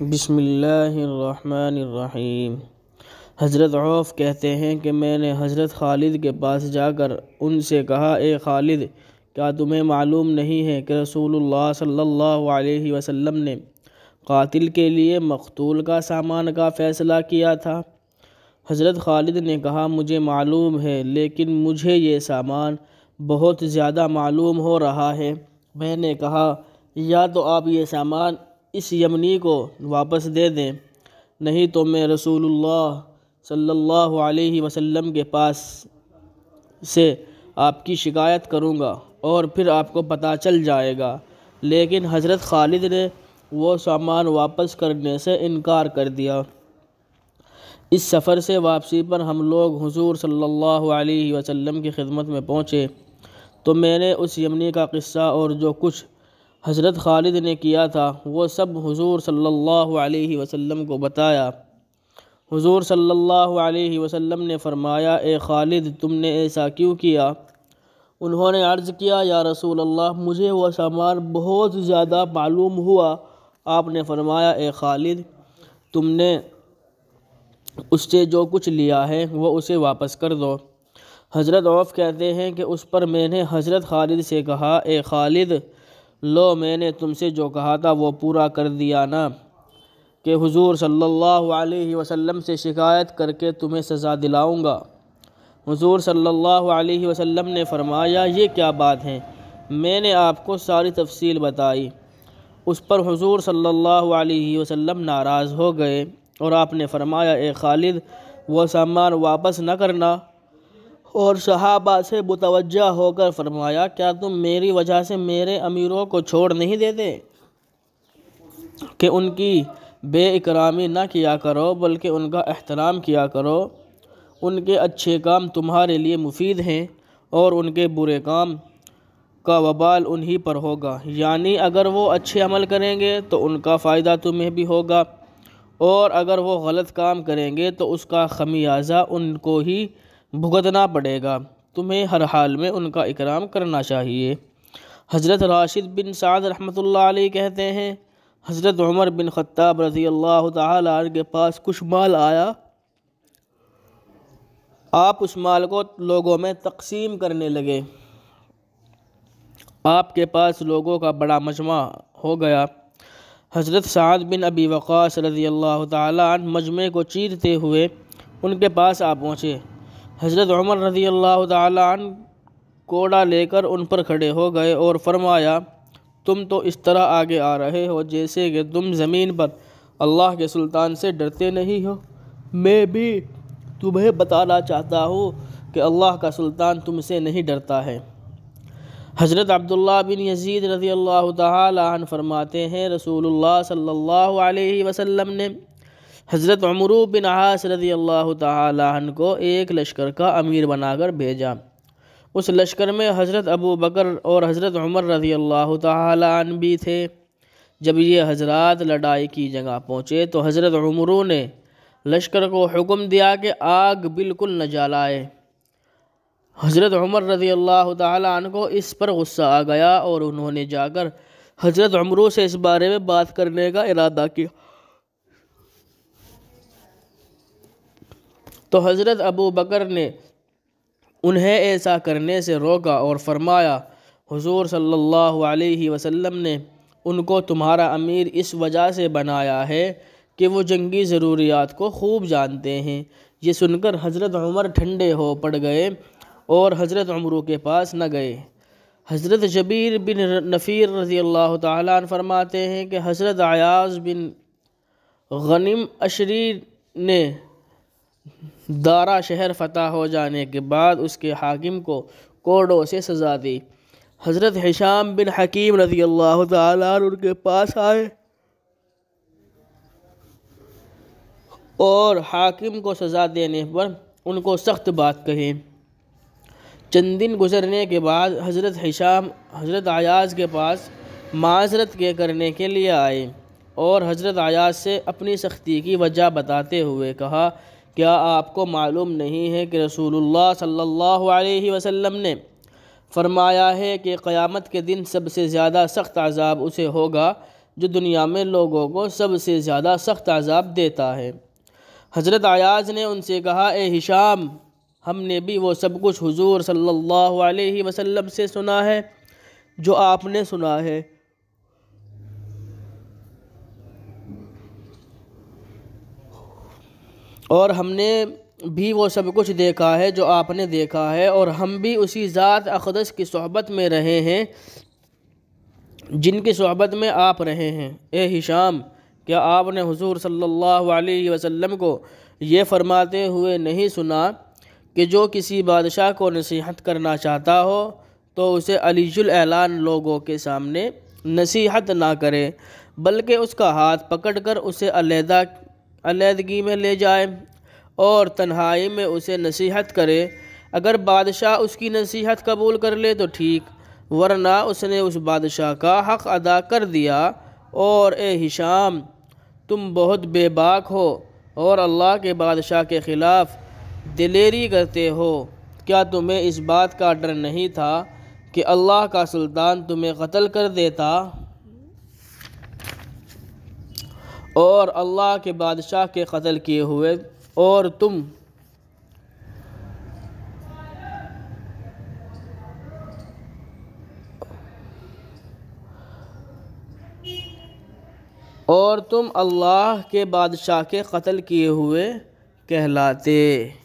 बसमीम हज़रत औफ़ कहते हैं कि मैंने हज़रत खालिद के पास जाकर उनसे कहा ए खालिद क्या तुम्हें मालूम नहीं है कि रसूलुल्लाह सल्लल्लाहु अलैहि वसल्लम ने कातिल के लिए मकतूल का सामान का फ़ैसला किया था हज़रत खालिद ने कहा मुझे मालूम है लेकिन मुझे ये सामान बहुत ज़्यादा मालूम हो रहा है मैंने कहा या तो आप ये सामान इस यमनी को वापस दे दें नहीं तो मैं रसूलुल्लाह सल्लल्लाहु अलैहि वसल्लम के पास से आपकी शिकायत करूंगा और फिर आपको पता चल जाएगा लेकिन हज़रत खालिद ने वो सामान वापस करने से इनकार कर दिया इस सफ़र से वापसी पर हम लोग हुजूर सल्लल्लाहु अलैहि वसल्लम की खिदमत में पहुँचे तो मैंने उस यमनी का क़स्सा और जो कुछ हज़रत खालिद ने किया था वो सब हुजूर सल्लल्लाहु अलैहि वसल्लम को बताया हुजूर सल्लल्लाहु अलैहि वसल्लम ने फरमाया ए खालिद तुमने ऐसा क्यों किया उन्होंने अर्ज़ किया या रसूल अल्लाह मुझे वह सामान बहुत ज़्यादा मालूम हुआ आपने फरमाया ए खालिद तुमने उससे जो कुछ लिया है वह उसे वापस कर दो हज़रत औफ़ कहते हैं कि उस पर मैंने हज़रत खालिद से कहा ए खालिद लो मैंने तुमसे जो कहा था वो पूरा कर दिया ना कि हुजूर सल्लल्लाहु अलैहि वसल्लम से शिकायत करके तुम्हें सज़ा दिलाऊंगा हुजूर सल्लल्लाहु अलैहि वसल्लम ने फरमाया ये क्या बात है मैंने आपको सारी तफसील बताई उस पर हुजूर सल्लल्लाहु अलैहि वसल्लम नाराज़ हो गए और आपने फरमाया ए खालिद वह सामान वापस न करना और सहाबा से मुतवजह होकर फरमाया क्या तुम मेरी वजह से मेरे अमीरों को छोड़ नहीं देते कि उनकी बे इकरामी ना किया करो बल्कि उनका एहतराम किया करो उनके अच्छे काम तुम्हारे लिए मुफीद हैं और उनके बुरे काम का वबाल उन्हीं पर होगा यानी अगर वो अच्छे अमल करेंगे तो उनका फ़ायदा तुम्हें भी होगा और अगर वो गलत काम करेंगे तो उसका खमियाजा उनको ही भुगतना पड़ेगा तुम्हें हर हाल में उनका इकराम करना चाहिए हज़रत राशिद बिन साद रहमतुल्लाह कहते हैं हज़रत उमर बिन ख़त्ताब रज़ी अल्लाह ताल के पास कुछ माल आया आप उस माल को लोगों में तकसीम करने लगे आपके पास लोगों का बड़ा मजमा हो गया हज़रत साद बिन अबी वक़ास रज़ी अल्लाह तजमे मजमे को चीरते हुए उनके पास आ पहुँचे हज़रत उमर रज़ी अल्लाह तन कोड़ा लेकर उन पर खड़े हो गए और फरमाया तुम तो इस तरह आगे आ रहे हो जैसे कि तुम ज़मीन पर अल्लाह के सुल्तान से डरते नहीं हो मैं भी तुम्हें बताना चाहता हूँ कि अल्लाह का सुल्तान तुमसे नहीं डरता है हज़रत अब्दुल्ला बिन यजीद रज़ी अल्लाह तन फरमाते हैं रसूलुल्लाह सल्लल्लाहु अलैहि वसल्लम ने हज़रत अमरू बिन आस रज़ी अल्लाह तन को एक लश्कर का अमीर बनाकर भेजा उस लश्कर में हज़रत अबू बकर और हज़रत उमर रजी अल्लाह तन भी थे जब ये हजरत लड़ाई की जगह पहुँचे तो हज़रत उमरू ने लश्कर को हुक्म दिया कि आग बिल्कुल न जलाए हज़रत उमर रजी अल्लाह तन को इस पर गुस्सा आ गया और उन्होंने जाकर हज़रत उमरू से इस बारे में बात करने का इरादा किया तो हज़रत अबू बकर ने उन्हें ऐसा करने से रोका और फरमाया हुजूर सल्लल्लाहु अलैहि वसल्लम ने उनको तुम्हारा अमीर इस वजह से बनाया है कि वो जंगी ज़रूरियात को खूब जानते हैं ये सुनकर हज़रत उमर ठंडे हो पड़ गए और हज़रत उमरों के पास न गए हज़रत जबीर बिन नफ़ीर रज़ी अल्लाह ताला फरमाते हैं कि हज़रत अयाज बिन गनीम अशरी ने दारा शहर फ़तह हो जाने के बाद उसके हाकिम को कोडों से सज़ा दी हज़रत हिशाम बिन हकीम रजी अल्लाह उनके पास आए और हाकिम को सज़ा देने पर उनको सख्त बात कही चंद दिन गुजरने के बाद हज़रत हिशाम हज़रत आयाज के पास माजरत के करने के लिए आए और हज़रत आयाज से अपनी सख्ती की वजह बताते हुए कहा क्या आपको मालूम नहीं है कि रसूलुल्लाह सल्लल्लाहु अलैहि वसल्लम ने फरमाया है कि क़यामत के दिन सबसे ज़्यादा सख्त अजाब उसे होगा जो दुनिया में लोगों को सबसे ज़्यादा सख्त अजाब देता है हज़रत आयाज ने उनसे कहा ए हिशाम हमने भी वो सब कुछ हुजूर सल्लल्लाहु अलैहि वसल्लम से सुना है जो आपने सुना है और हमने भी वो सब कुछ देखा है जो आपने देखा है और हम भी उसी ज़ात अकदस की सहबत में रहे हैं जिनकी सहबत में आप रहे हैं ए हिशाम क्या आपने हुजूर सल्लल्लाहु अलैहि वसल्लम को ये फरमाते हुए नहीं सुना कि जो किसी बादशाह को नसीहत करना चाहता हो तो उसे अलीजुल ऐलान लोगों के सामने नसीहत ना करे बल्कि उसका हाथ पकड़कर उसे अलहदा अलीदगी में ले जाए और तन्हाई में उसे नसीहत करे अगर बादशाह उसकी नसीहत कबूल कर ले तो ठीक वरना उसने उस बादशाह का हक़ अदा कर दिया और ए हिशाम तुम बहुत बेबाक हो और अल्लाह के बादशाह के ख़िलाफ़ दिलेरी करते हो क्या तुम्हें इस बात का डर नहीं था कि अल्लाह का सुल्तान तुम्हें कत्ल कर देता और अल्लाह के बादशाह के कत्ल किए हुए और तुम और तुम अल्लाह के बादशाह के कत्ल किए हुए कहलाते